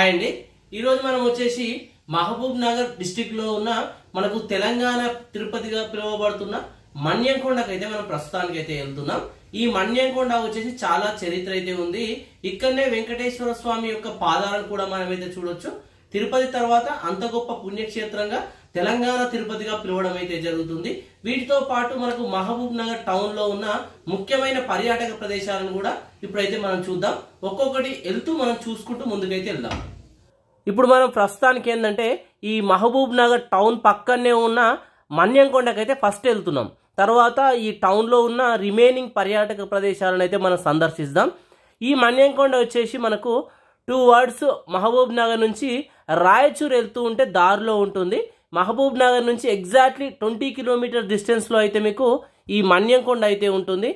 hi అండి ఈరోజు మనం వచ్చేసి మహబూబ్ నగర్ డిస్టిక్లో ఉన్న మనకు తెలంగాణ తిరుపతిగా పిలువబడుతున్న మన్యంకొండకు అయితే మనం ప్రస్తుతానికి అయితే వెళ్తున్నాం ఈ మన్యంకొండ వచ్చేసి చాలా చరిత్ర అయితే ఉంది ఇక్కడనే వెంకటేశ్వర స్వామి యొక్క పాదాలను కూడా మనం అయితే చూడొచ్చు తిరుపతి తర్వాత అంత గొప్ప పుణ్యక్షేత్రంగా తెలంగాణ తిరుపతిగా పిలవడం అయితే జరుగుతుంది వీటితో పాటు మనకు మహబూబ్ నగర్ టౌన్ లో ఉన్న ముఖ్యమైన పర్యాటక ప్రదేశాలను కూడా ఇప్పుడైతే మనం చూద్దాం ఒక్కొక్కటి వెళ్తూ మనం చూసుకుంటూ ముందుకైతే వెళ్దాం ఇప్పుడు మనం ప్రస్తుతానికి ఏంటంటే ఈ మహబూబ్ నగర్ టౌన్ పక్కనే ఉన్న మన్యంకొండకైతే ఫస్ట్ వెళ్తున్నాం తర్వాత ఈ టౌన్లో ఉన్న రిమైనింగ్ పర్యాటక ప్రదేశాలను అయితే మనం సందర్శిస్తాం ఈ మన్యంకొండ వచ్చేసి మనకు టూ వర్డ్స్ మహబూబ్ నగర్ నుంచి రాయచూర్ వెళ్తూ ఉంటే దారిలో ఉంటుంది మహబూబ్ నగర్ నుంచి ఎగ్జాక్ట్లీ ట్వంటీ కిలోమీటర్ డిస్టెన్స్లో అయితే మీకు ఈ మన్యంకొండ అయితే ఉంటుంది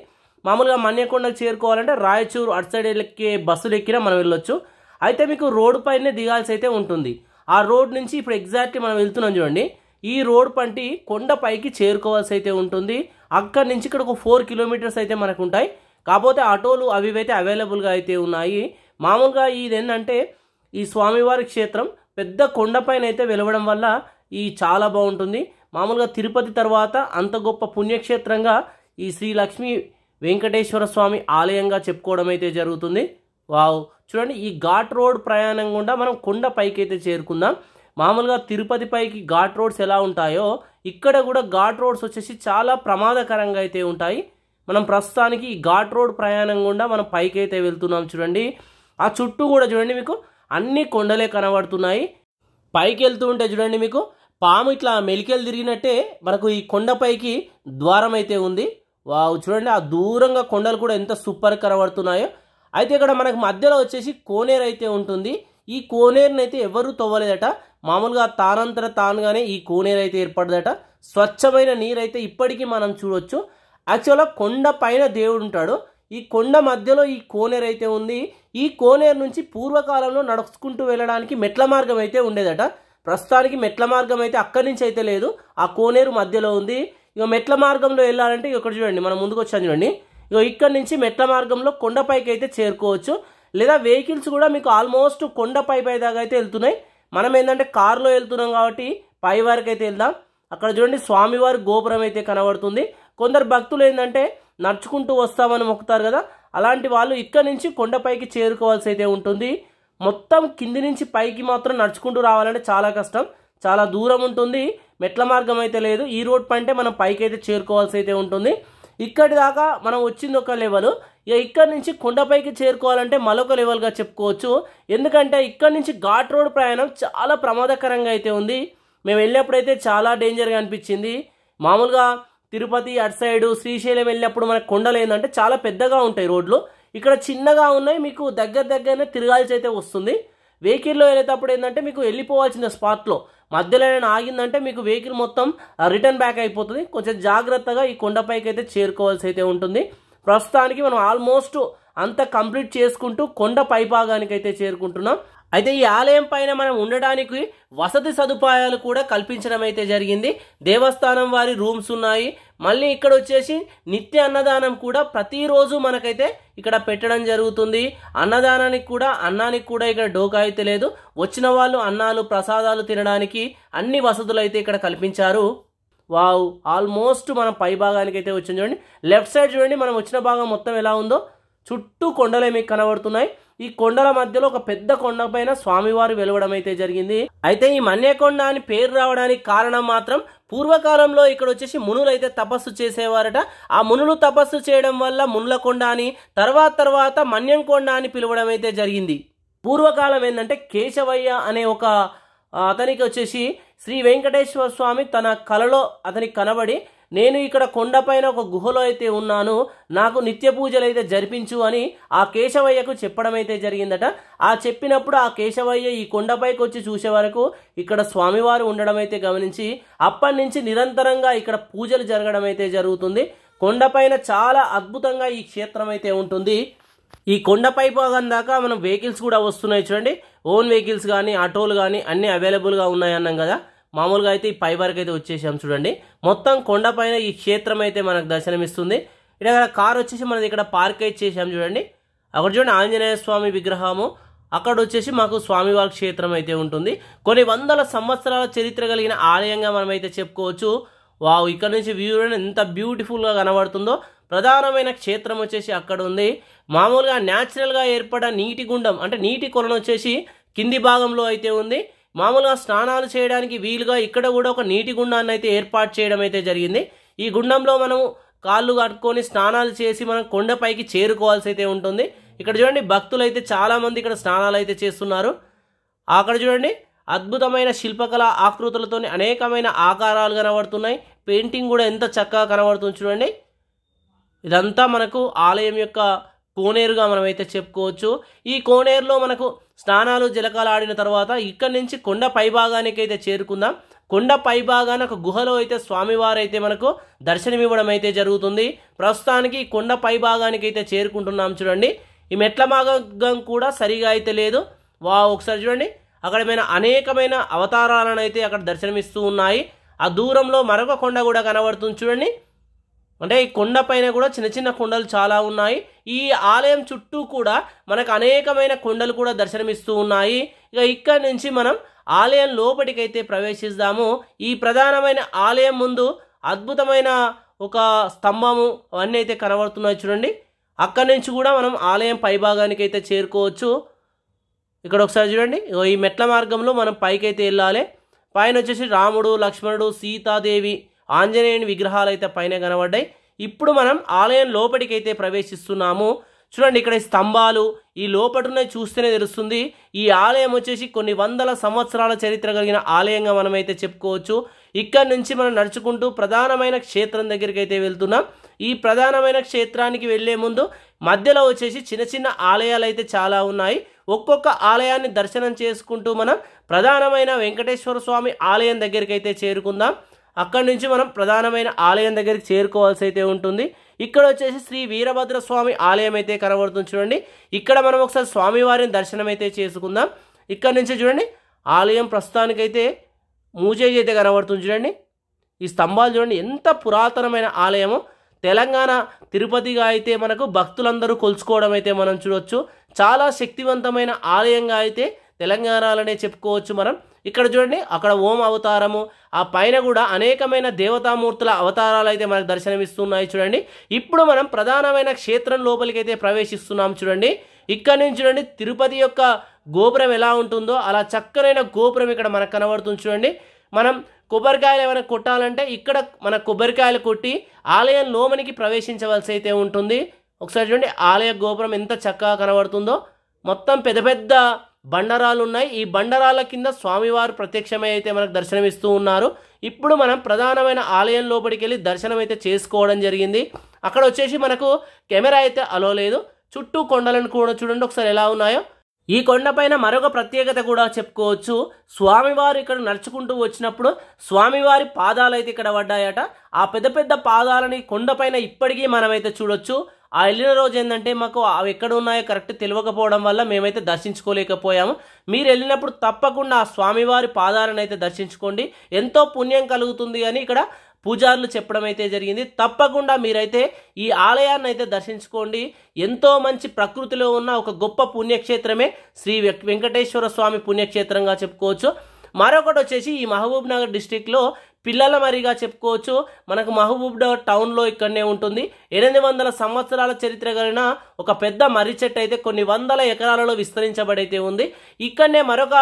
మామూలుగా మన్యంకొండకు చేరుకోవాలంటే రాయచూరు అటు సైడ్ ఎక్కే బస్సులు ఎక్కినా మనం వెళ్ళొచ్చు అయితే మీకు రోడ్ పైనే దిగాల్సి అయితే ఉంటుంది ఆ రోడ్ నుంచి ఇప్పుడు ఎగ్జాక్ట్లీ మనం వెళ్తున్నాం చూడండి ఈ రోడ్ పంటి కొండ పైకి చేరుకోవాల్సి అయితే ఉంటుంది అక్కడి నుంచి ఇక్కడ ఒక ఫోర్ కిలోమీటర్స్ అయితే మనకు ఉంటాయి కాకపోతే ఆటోలు అవి అయితే అవైలబుల్గా అయితే ఉన్నాయి మామూలుగా ఇది ఏంటంటే ఈ స్వామివారి క్షేత్రం పెద్ద కొండపైన అయితే వెలవడం వల్ల ఈ చాలా బాగుంటుంది మామూలుగా తిరుపతి తర్వాత అంత గొప్ప పుణ్యక్షేత్రంగా ఈ శ్రీ లక్ష్మీ వెంకటేశ్వర స్వామి ఆలయంగా చెప్పుకోవడం అయితే జరుగుతుంది వావ్ చూడండి ఈ ఘాట్ రోడ్ ప్రయాణం గుండా మనం కొండ పైకి అయితే చేరుకుందాం మామూలుగా తిరుపతి పైకి ఘాట్ రోడ్స్ ఎలా ఉంటాయో ఇక్కడ కూడా ఘాట్ రోడ్స్ వచ్చేసి చాలా ప్రమాదకరంగా అయితే ఉంటాయి మనం ప్రస్తుతానికి ఈ ఘాట్ రోడ్ ప్రయాణం గుండా మనం పైకి అయితే వెళ్తున్నాం చూడండి ఆ చుట్టూ కూడా చూడండి మీకు అన్ని కొండలే కనబడుతున్నాయి పైకి వెళ్తూ ఉంటే చూడండి మీకు పాము ఇట్లా మెలికలు తిరిగినట్టే మనకు ఈ కొండపైకి ద్వారం అయితే ఉంది వావ్ చూడండి ఆ దూరంగా కొండలు కూడా ఎంత సూపర్ కనబడుతున్నాయో అయితే ఇక్కడ మనకు మధ్యలో వచ్చేసి కోనేరు అయితే ఉంటుంది ఈ కోనేరుని అయితే ఎవరూ తవ్వలేదట మామూలుగా తానంతర తానుగానే ఈ కోనేరు అయితే ఏర్పడదట స్వచ్ఛమైన నీరు అయితే ఇప్పటికీ మనం చూడొచ్చు యాక్చువల్గా కొండ పైన దేవుడు ఉంటాడు ఈ కొండ మధ్యలో ఈ కోనేరు అయితే ఉంది ఈ కోనేరు నుంచి పూర్వకాలంలో నడుచుకుంటూ వెళ్ళడానికి మెట్ల మార్గం అయితే ఉండేదట ప్రస్తుతానికి మెట్ల మార్గం అయితే అక్కడి నుంచి అయితే లేదు ఆ కోనేరు మధ్యలో ఉంది ఇక మెట్ల మార్గంలో వెళ్ళాలంటే ఇక్కడ చూడండి మనం ముందుకు వచ్చాను చూడండి ఇక ఇక్కడ నుంచి మెట్ల మార్గంలో కొండపైకి అయితే చేరుకోవచ్చు లేదా వెహికల్స్ కూడా మీకు ఆల్మోస్ట్ కొండపై పై దాకా అయితే వెళ్తున్నాయి మనం ఏంటంటే కారులో వెళ్తున్నాం కాబట్టి పై వరకు అయితే వెళ్దాం అక్కడ చూడండి స్వామివారి గోపురం అయితే కనబడుతుంది కొందరు భక్తులు ఏంటంటే నడుచుకుంటూ వస్తామని మొక్కుతారు కదా అలాంటి వాళ్ళు ఇక్కడ నుంచి కొండపైకి చేరుకోవాల్సి అయితే ఉంటుంది మొత్తం కింది నుంచి పైకి మాత్రం నడుచుకుంటూ రావాలంటే చాలా కష్టం చాలా దూరం ఉంటుంది మెట్ల మార్గం అయితే లేదు ఈ రోడ్ పంటే మనం పైకి అయితే చేరుకోవాల్సి అయితే ఉంటుంది ఇక్కడి దాకా మనం వచ్చింది ఒక లెవెల్ ఇక ఇక్కడ నుంచి కొండపైకి చేరుకోవాలంటే మరొక లెవెల్గా చెప్పుకోవచ్చు ఎందుకంటే ఇక్కడ నుంచి ఘాట్ రోడ్ ప్రయాణం చాలా ప్రమాదకరంగా అయితే ఉంది మేము వెళ్ళినప్పుడైతే చాలా డేంజర్గా అనిపించింది మామూలుగా తిరుపతి అటు సైడు శ్రీశైలం వెళ్ళినప్పుడు మనకు కొండలు ఏంటంటే చాలా పెద్దగా ఉంటాయి రోడ్లు ఇక్కడ చిన్నగా ఉన్నాయి మీకు దగ్గర దగ్గరనే తిరగాల్సి అయితే వస్తుంది వెహికల్లో వెళ్ళేటప్పుడు ఏంటంటే మీకు వెళ్ళిపోవాల్సిన స్పాట్లో మధ్యలో ఏమైనా ఆగిందంటే మీకు వెహికల్ మొత్తం రిటర్న్ బ్యాక్ అయిపోతుంది కొంచెం జాగ్రత్తగా ఈ కొండపైకి అయితే చేరుకోవాల్సి అయితే ఉంటుంది ప్రస్తుతానికి మనం ఆల్మోస్ట్ అంత కంప్లీట్ చేసుకుంటూ కొండ పైభాగానికి అయితే చేరుకుంటున్నాం అయితే ఈ ఆలయం పైన మనం ఉండడానికి వసతి సదుపాయాలు కూడా కల్పించడం అయితే జరిగింది దేవస్థానం వారి రూమ్స్ ఉన్నాయి మళ్ళీ ఇక్కడ వచ్చేసి నిత్య అన్నదానం కూడా ప్రతిరోజు మనకైతే ఇక్కడ పెట్టడం జరుగుతుంది అన్నదానానికి కూడా అన్నానికి కూడా ఇక్కడ డోకా అయితే లేదు వచ్చిన వాళ్ళు అన్నాలు ప్రసాదాలు తినడానికి అన్ని వసతులు అయితే ఇక్కడ కల్పించారు వావ్ ఆల్మోస్ట్ మనం పై భాగానికి అయితే వచ్చింది చూడండి లెఫ్ట్ సైడ్ చూడండి మనం వచ్చిన భాగం మొత్తం ఎలా ఉందో చుట్టూ కొండలే మీకు కనబడుతున్నాయి ఈ కొండల మధ్యలో ఒక పెద్ద కొండపైన స్వామివారు వెలవడం అయితే జరిగింది అయితే ఈ మన్యకొండ అని పేరు రావడానికి కారణం మాత్రం పూర్వకాలంలో ఇక్కడ వచ్చేసి మునులు అయితే తపస్సు చేసేవారట ఆ మునులు తపస్సు చేయడం వల్ల మునుల కొండ అని తర్వాత తర్వాత మన్యం కొండ అని పిలవడం అయితే జరిగింది పూర్వకాలం ఏంటంటే కేశవయ్య అనే ఒక అతనికి వచ్చేసి శ్రీ వెంకటేశ్వర స్వామి తన కలలో అతనికి కనబడి నేను ఇక్కడ కొండపైన ఒక గుహలో అయితే ఉన్నాను నాకు నిత్య పూజలు అయితే జరిపించు అని ఆ కేశవయ్యకు చెప్పడం అయితే జరిగిందట ఆ చెప్పినప్పుడు ఆ కేశవయ్య ఈ కొండపైకి వచ్చి చూసే వరకు ఇక్కడ స్వామివారు ఉండడం అయితే గమనించి అప్పటి నుంచి నిరంతరంగా ఇక్కడ పూజలు జరగడం అయితే జరుగుతుంది కొండపైన చాలా అద్భుతంగా ఈ క్షేత్రం అయితే ఉంటుంది ఈ కొండపై పోగం దాకా మనం వెహికల్స్ కూడా వస్తున్నాయి చూడండి ఓన్ వెహికల్స్ కానీ ఆటోలు కానీ అన్నీ అవైలబుల్గా ఉన్నాయి అన్నాం కదా మామూలుగా అయితే ఈ పై వరకు అయితే వచ్చేసాం చూడండి మొత్తం కొండపైన ఈ క్షేత్రం అయితే మనకు దర్శనమిస్తుంది ఇక్కడ కార్ వచ్చేసి మనది ఇక్కడ పార్క్ అయితే చేసాం చూడండి అక్కడ చూడండి ఆంజనేయ స్వామి విగ్రహము అక్కడ వచ్చేసి మాకు స్వామివారి క్షేత్రం అయితే ఉంటుంది కొన్ని వందల సంవత్సరాల చరిత్ర కలిగిన ఆలయంగా మనమైతే చెప్పుకోవచ్చు వా ఇక్కడ నుంచి వ్యూ ఎంత బ్యూటిఫుల్గా కనబడుతుందో ప్రధానమైన క్షేత్రం వచ్చేసి అక్కడ ఉంది మామూలుగా న్యాచురల్గా ఏర్పడ నీటి గుండం అంటే నీటి కొలను వచ్చేసి కింది భాగంలో అయితే ఉంది మామూలుగా స్నానాలు చేయడానికి వీలుగా ఇక్కడ కూడా ఒక నీటి గుండాన్ని అయితే ఏర్పాటు చేయడం అయితే జరిగింది ఈ గుండంలో మనం కాళ్ళు కట్టుకొని స్నానాలు చేసి మనం కొండపైకి చేరుకోవాల్సి అయితే ఉంటుంది ఇక్కడ చూడండి భక్తులు అయితే చాలామంది ఇక్కడ స్నానాలు అయితే చేస్తున్నారు అక్కడ చూడండి అద్భుతమైన శిల్పకళ ఆకృతులతో అనేకమైన ఆకారాలు కనబడుతున్నాయి పెయింటింగ్ కూడా ఎంత చక్కగా కనబడుతుంది చూడండి ఇదంతా మనకు ఆలయం యొక్క కోనేరుగా మనమైతే చెప్పుకోవచ్చు ఈ కోనేరులో మనకు స్నానాలు జలకాలు ఆడిన తర్వాత ఇక్కడి నుంచి కొండ పైభాగానికి అయితే చేరుకుందాం కొండ పైభాగాన ఒక గుహలో అయితే స్వామివారైతే మనకు దర్శనమివ్వడం అయితే జరుగుతుంది ప్రస్తుతానికి కొండ పైభాగానికి అయితే చేరుకుంటున్నాం చూడండి ఈ మెట్ల మార్గం కూడా సరిగా అయితే లేదు వా ఒకసారి చూడండి అక్కడమైన అనేకమైన అవతారాలను అయితే అక్కడ దర్శనమిస్తూ ఉన్నాయి ఆ దూరంలో మరొక కొండ కూడా కనబడుతుంది చూడండి అంటే ఈ కొండ పైన కూడా చిన్న చిన్న కొండలు చాలా ఉన్నాయి ఈ ఆలయం చుట్టూ కూడా మనకు అనేకమైన కొండలు కూడా దర్శనమిస్తూ ఉన్నాయి ఇక ఇక్కడ నుంచి మనం ఆలయం లోపటికైతే ప్రవేశిస్తాము ఈ ప్రధానమైన ఆలయం ముందు అద్భుతమైన ఒక స్తంభము అవన్నీ అయితే కనబడుతున్నాయి చూడండి అక్కడి నుంచి కూడా మనం ఆలయం పైభాగానికి అయితే చేరుకోవచ్చు ఇక్కడ ఒకసారి చూడండి ఈ మెట్ల మార్గంలో మనం పైకైతే వెళ్ళాలి పైన వచ్చేసి రాముడు లక్ష్మణుడు సీతాదేవి ఆంజనేయుని విగ్రహాలు అయితే పైన కనబడ్డాయి ఇప్పుడు మనం ఆలయం లోపలికైతే ప్రవేశిస్తున్నాము చూడండి ఇక్కడ స్తంభాలు ఈ లోపటినే చూస్తేనే తెలుస్తుంది ఈ ఆలయం వచ్చేసి కొన్ని వందల సంవత్సరాల చరిత్ర కలిగిన ఆలయంగా మనమైతే చెప్పుకోవచ్చు ఇక్కడ నుంచి మనం నడుచుకుంటూ ప్రధానమైన క్షేత్రం దగ్గరికి అయితే వెళ్తున్నాం ఈ ప్రధానమైన క్షేత్రానికి వెళ్లే ముందు మధ్యలో వచ్చేసి చిన్న చిన్న ఆలయాలు అయితే చాలా ఉన్నాయి ఒక్కొక్క ఆలయాన్ని దర్శనం చేసుకుంటూ మనం ప్రధానమైన వెంకటేశ్వర స్వామి ఆలయం దగ్గరికి అయితే చేరుకుందాం అక్కడి నుంచి మనం ప్రధానమైన ఆలయం దగ్గరికి చేరుకోవాల్సి అయితే ఉంటుంది ఇక్కడ వచ్చేసి శ్రీ వీరభద్ర స్వామి ఆలయం అయితే కనబడుతుంది చూడండి ఇక్కడ మనం ఒకసారి స్వామివారిని దర్శనం అయితే చేసుకుందాం ఇక్కడ నుంచి చూడండి ఆలయం ప్రస్తుతానికైతే మూజేజ్ అయితే కనబడుతుంది చూడండి ఈ స్తంభాలు చూడండి ఎంత పురాతనమైన ఆలయము తెలంగాణ తిరుపతిగా అయితే మనకు భక్తులందరూ కొలుచుకోవడం అయితే మనం చూడవచ్చు చాలా శక్తివంతమైన ఆలయంగా అయితే తెలంగాణలోనే చెప్పుకోవచ్చు మనం ఇక్కడ చూడండి అక్కడ ఓం అవతారము ఆ పైన కూడా అనేకమైన దేవతామూర్తుల అవతారాలు అయితే మనకు దర్శనమిస్తున్నాయి చూడండి ఇప్పుడు మనం ప్రధానమైన క్షేత్రం లోపలికి అయితే ప్రవేశిస్తున్నాం చూడండి ఇక్కడ నుంచి చూడండి తిరుపతి యొక్క గోపురం ఎలా ఉంటుందో అలా చక్కనైన గోపురం ఇక్కడ మనకు కనబడుతుంది చూడండి మనం కొబ్బరికాయలు ఏమైనా కొట్టాలంటే ఇక్కడ మన కొబ్బరికాయలు కొట్టి ఆలయం లోమనికి ప్రవేశించవలసి అయితే ఉంటుంది ఒకసారి చూడండి ఆలయ గోపురం ఎంత చక్కగా కనబడుతుందో మొత్తం పెద్ద పెద్ద బండరాలు ఉన్నాయి ఈ బండరాల కింద స్వామివారు ప్రత్యక్షమై అయితే మనకు దర్శనమిస్తూ ఉన్నారు ఇప్పుడు మనం ప్రధానమైన ఆలయం లోపలికి వెళ్ళి దర్శనం అయితే చేసుకోవడం జరిగింది అక్కడ వచ్చేసి మనకు కెమెరా అయితే అలవలేదు చుట్టూ కొండలను కూడా చూడండి ఒకసారి ఎలా ఉన్నాయో ఈ కొండపైన మరొక ప్రత్యేకత కూడా చెప్పుకోవచ్చు స్వామివారు ఇక్కడ నడుచుకుంటూ వచ్చినప్పుడు స్వామివారి పాదాలు అయితే ఇక్కడ పడ్డాయట ఆ పెద్ద పెద్ద పాదాలని కొండపైన ఇప్పటికీ మనమైతే చూడొచ్చు ఆ వెళ్ళిన రోజు ఏంటంటే మాకు అవి ఎక్కడ ఉన్నాయో కరెక్ట్ తెలియకపోవడం వల్ల మేమైతే దర్శించుకోలేకపోయాము మీరు వెళ్ళినప్పుడు తప్పకుండా ఆ స్వామివారి పాదాలను అయితే దర్శించుకోండి ఎంతో పుణ్యం కలుగుతుంది అని ఇక్కడ పూజారులు చెప్పడం అయితే జరిగింది తప్పకుండా మీరైతే ఈ ఆలయాన్ని అయితే దర్శించుకోండి ఎంతో మంచి ప్రకృతిలో ఉన్న ఒక గొప్ప పుణ్యక్షేత్రమే శ్రీ వెంకటేశ్వర స్వామి పుణ్యక్షేత్రంగా చెప్పుకోవచ్చు మరొకటి వచ్చేసి ఈ మహబూబ్ నగర్ డిస్టిక్లో పిల్లల మరిగా చెప్పుకోవచ్చు మనకు మహబూబ్ నగర్ టౌన్లో ఇక్కడనే ఉంటుంది ఎనిమిది వందల సంవత్సరాల చరిత్ర కలిగిన ఒక పెద్ద మర్రి చెట్టు అయితే కొన్ని వందల ఎకరాలలో విస్తరించబడైతే ఉంది ఇక్కడనే మరొక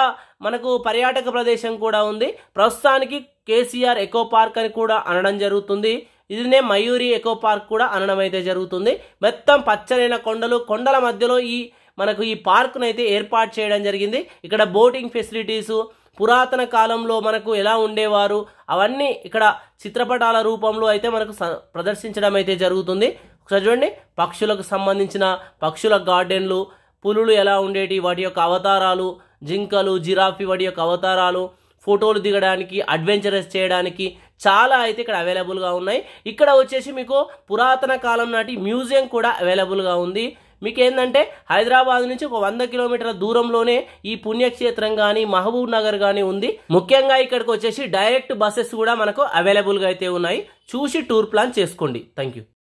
మనకు పర్యాటక ప్రదేశం కూడా ఉంది ప్రస్తుతానికి కేసీఆర్ ఎకో పార్క్ అని కూడా అనడం జరుగుతుంది ఇదినే మయూరి ఎకో పార్క్ కూడా అనడం అయితే జరుగుతుంది మొత్తం పచ్చనైన కొండలు కొండల మధ్యలో ఈ మనకు ఈ పార్క్ను అయితే ఏర్పాటు చేయడం జరిగింది ఇక్కడ బోటింగ్ ఫెసిలిటీసు పురాతన కాలంలో మనకు ఎలా ఉండేవారు అవన్నీ ఇక్కడ చిత్రపటాల రూపంలో అయితే మనకు ప్రదర్శించడం అయితే జరుగుతుంది ఒకసారి చూడండి పక్షులకు సంబంధించిన పక్షుల గార్డెన్లు పులులు ఎలా ఉండేటి వాటి యొక్క అవతారాలు జింకలు జిరాఫీ వాటి యొక్క అవతారాలు ఫోటోలు దిగడానికి అడ్వెంచరస్ చేయడానికి చాలా అయితే ఇక్కడ అవైలబుల్గా ఉన్నాయి ఇక్కడ వచ్చేసి మీకు పురాతన కాలం నాటి మ్యూజియం కూడా అవైలబుల్గా ఉంది మీకు ఏంటంటే హైదరాబాద్ నుంచి ఒక వంద కిలోమీటర్ల దూరంలోనే ఈ పుణ్యక్షేత్రం కానీ మహబూబ్ నగర్ కానీ ఉంది ముఖ్యంగా ఇక్కడికి వచ్చేసి డైరెక్ట్ బస్సెస్ కూడా మనకు అవైలబుల్గా అయితే ఉన్నాయి చూసి టూర్ ప్లాన్ చేసుకోండి థ్యాంక్ యూ